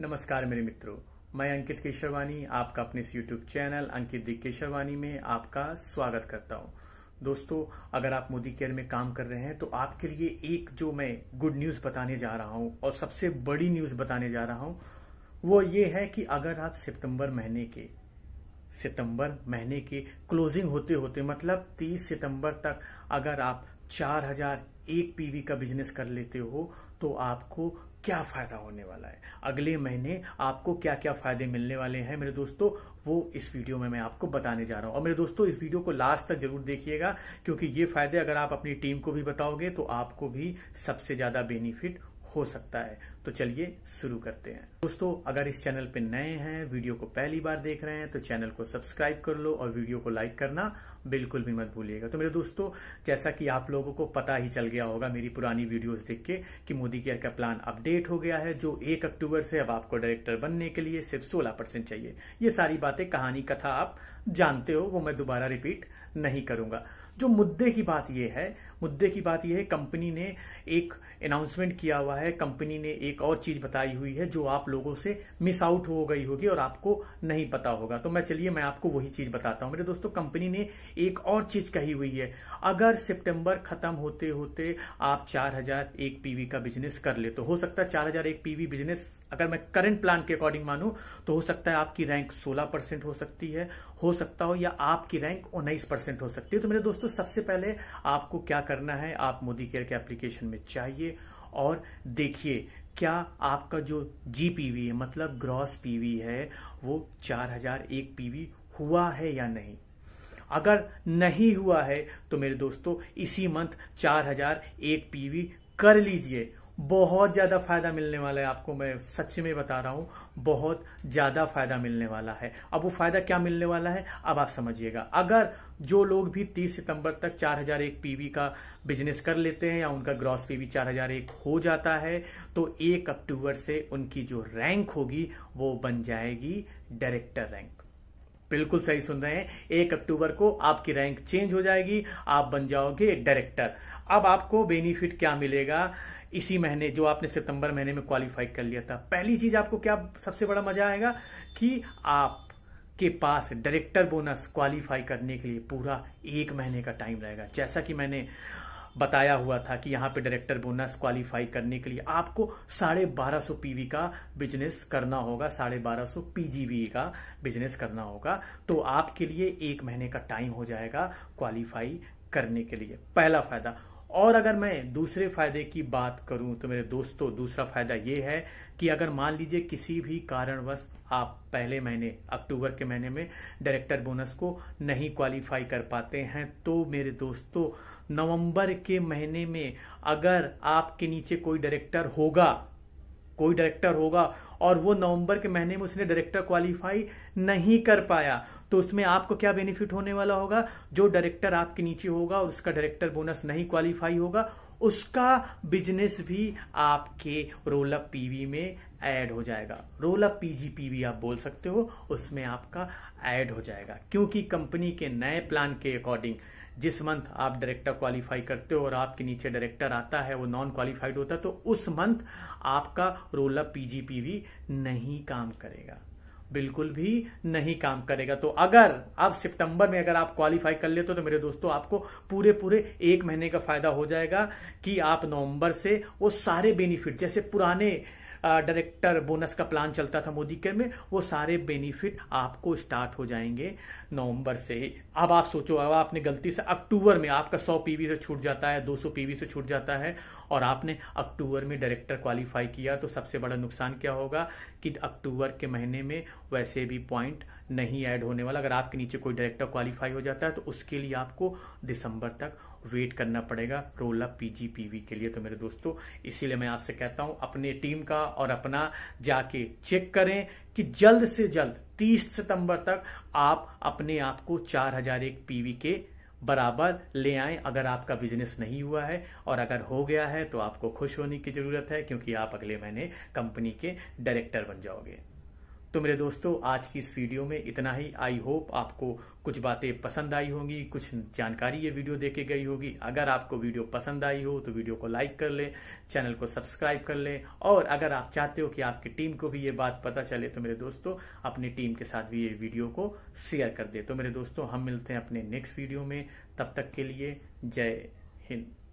नमस्कार मेरे मित्रों मैं अंकित केशरवानी आपका अपने इस YouTube channel Ankit the Kesharwani में आपका स्वागत करता हूं दोस्तों अगर आप मोदी केयर में काम कर रहे हैं तो आपके लिए एक जो मैं गुड न्यूज बताने जा रहा हूं और सबसे बड़ी न्यूज बताने जा रहा हूं वो ये है कि अगर आप सितंबर महीने के सितंबर महीने के क्लोजिंग होते होते मतलब 30 सितंबर तक अगर आप चार हजार एक पीवी का बिजनेस कर लेते हो तो आपको क्या फ़ायदा होने वाला है अगले महीने आपको क्या क्या फ़ायदे मिलने वाले हैं मेरे दोस्तों वो इस वीडियो में मैं आपको बताने जा रहा हूं और मेरे दोस्तों इस वीडियो को लास्ट तक जरूर देखिएगा क्योंकि ये फ़ायदे अगर आप अपनी टीम को भी बताओगे तो आपको भी सबसे ज़्यादा बेनिफिट हो सकता है तो चलिए शुरू करते हैं दोस्तों अगर इस चैनल पे नए हैं वीडियो को पहली बार देख रहे हैं तो चैनल को सब्सक्राइब कर लो और वीडियो को लाइक करना बिल्कुल भी मत भूलिएगा तो मेरे दोस्तों जैसा कि आप लोगों को पता ही चल गया होगा मेरी पुरानी वीडियोस देख के कि मोदी केयर का प्लान अपडेट हो गया है जो एक अक्टूबर से अब आपको डायरेक्टर बनने के लिए सिर्फ सोलह परसेंट चाहिए ये सारी बातें कहानी कथा आप जानते हो वो मैं दोबारा रिपीट नहीं करूंगा जो मुद्दे की बात यह है मुद्दे की बात यह है कंपनी ने एक अनाउंसमेंट किया हुआ है कंपनी ने एक और चीज बताई हुई है जो आप लोगों से मिस आउट हो गई होगी और आपको नहीं पता होगा तो मैं चलिए मैं आपको वही चीज बताता हूं मेरे दोस्तों कंपनी ने एक और चीज कही हुई है अगर सितंबर खत्म होते होते आप चार हजार एक पीवी का बिजनेस कर ले तो हो सकता है चार हजार एक पीवी बिजनेस अगर मैं करंट प्लान के अकॉर्डिंग मानू तो हो सकता है आपकी रैंक सोलह परसेंट हो सकती है हो सकता हो या आपकी रैंक उन्नीस परसेंट हो सकती है तो मेरे दोस्तों सबसे पहले आपको क्या करना है आप मोदी केयर के एप्लीकेशन में चाहिए और देखिए क्या आपका जो जी पीवी है मतलब ग्रॉस पीवी है वो चार हजार एक पीवी हुआ है या नहीं अगर नहीं हुआ है तो मेरे दोस्तों इसी मंथ चार हजार एक पीवी कर लीजिए बहुत ज़्यादा फ़ायदा मिलने वाला है आपको मैं सच में बता रहा हूं बहुत ज़्यादा फ़ायदा मिलने वाला है अब वो फ़ायदा क्या मिलने वाला है अब आप समझिएगा अगर जो लोग भी 30 सितंबर तक 4001 पीवी का बिजनेस कर लेते हैं या उनका ग्रॉस पीवी 4001 हो जाता है तो 1 अक्टूबर से उनकी जो रैंक होगी वो बन जाएगी डायरेक्टर रैंक बिल्कुल सही सुन रहे हैं एक अक्टूबर को आपकी रैंक चेंज हो जाएगी आप बन जाओगे डायरेक्टर अब आपको बेनिफिट क्या मिलेगा इसी महीने जो आपने सितंबर महीने में क्वालिफाई कर लिया था पहली चीज आपको क्या सबसे बड़ा मजा आएगा कि आप के पास डायरेक्टर बोनस क्वालिफाई करने के लिए पूरा एक महीने का टाइम रहेगा जैसा कि मैंने बताया हुआ था कि यहाँ पे डायरेक्टर बोनस क्वालिफाई करने के लिए आपको साढ़े बारह सौ पीवी का बिजनेस करना होगा साढ़े बारह सौ पीजीवी का बिजनेस करना होगा तो आपके लिए एक महीने का टाइम हो जाएगा क्वालिफाई करने के लिए पहला फायदा और अगर मैं दूसरे फायदे की बात करूं तो मेरे दोस्तों दूसरा फायदा यह है कि अगर मान लीजिए किसी भी कारणवश आप पहले महीने अक्टूबर के महीने में डायरेक्टर बोनस को नहीं क्वालिफाई कर पाते हैं तो मेरे दोस्तों नवंबर के महीने में अगर आपके नीचे कोई डायरेक्टर होगा कोई डायरेक्टर होगा और वो नवंबर के महीने में उसने डायरेक्टर क्वालिफाई नहीं कर पाया तो उसमें आपको क्या बेनिफिट होने वाला होगा जो डायरेक्टर आपके नीचे होगा और उसका डायरेक्टर बोनस नहीं क्वालिफाई होगा उसका बिजनेस भी आपके रोल अप पीवी में ऐड हो जाएगा रोल अप पीवी आप बोल सकते हो उसमें आपका ऐड हो जाएगा क्योंकि कंपनी के नए प्लान के अकॉर्डिंग जिस मंथ आप डायरेक्टर क्वालिफाई करते हो और आपके नीचे डायरेक्टर आता है वो नॉन क्वालिफाइड होता है तो उस मंथ आपका रोल अप पीवी नहीं काम करेगा बिल्कुल भी नहीं काम करेगा तो अगर आप सितंबर में अगर आप क्वालिफाई कर लेते हो तो मेरे दोस्तों आपको पूरे पूरे एक महीने का फायदा हो जाएगा कि आप नवंबर से वो सारे बेनिफिट जैसे पुराने डायरेक्टर बोनस का प्लान चलता था मोदी केयर में वो सारे बेनिफिट आपको स्टार्ट हो जाएंगे नवंबर से अब आप सोचो अब आपने गलती से अक्टूबर में आपका 100 पीवी से छूट जाता है 200 पीवी से छूट जाता है और आपने अक्टूबर में डायरेक्टर क्वालिफाई किया तो सबसे बड़ा नुकसान क्या होगा कि अक्टूबर के महीने में वैसे भी पॉइंट नहीं ऐड होने वाला अगर आपके नीचे कोई डायरेक्टर क्वालिफाई हो जाता है तो उसके लिए आपको दिसंबर तक वेट करना पड़ेगा रोल अप पीजी के लिए तो मेरे दोस्तों इसीलिए मैं आपसे कहता हूं अपने टीम का और अपना जाके चेक करें कि जल्द से जल्द 30 सितंबर तक आप अपने आप को चार हजार एक पीवी के बराबर ले आए अगर आपका बिजनेस नहीं हुआ है और अगर हो गया है तो आपको खुश होने की ज़रूरत है क्योंकि आप अगले महीने कंपनी के डायरेक्टर बन जाओगे तो मेरे दोस्तों आज की इस वीडियो में इतना ही आई होप आपको कुछ बातें पसंद आई होंगी कुछ जानकारी ये वीडियो देखे गई होगी अगर आपको वीडियो पसंद आई हो तो वीडियो को लाइक कर लें चैनल को सब्सक्राइब कर लें और अगर आप चाहते हो कि आपकी टीम को भी ये बात पता चले तो मेरे दोस्तों अपनी टीम के साथ भी ये वीडियो को शेयर कर दे तो मेरे दोस्तों हम मिलते हैं अपने नेक्स्ट वीडियो में तब तक के लिए जय हिंद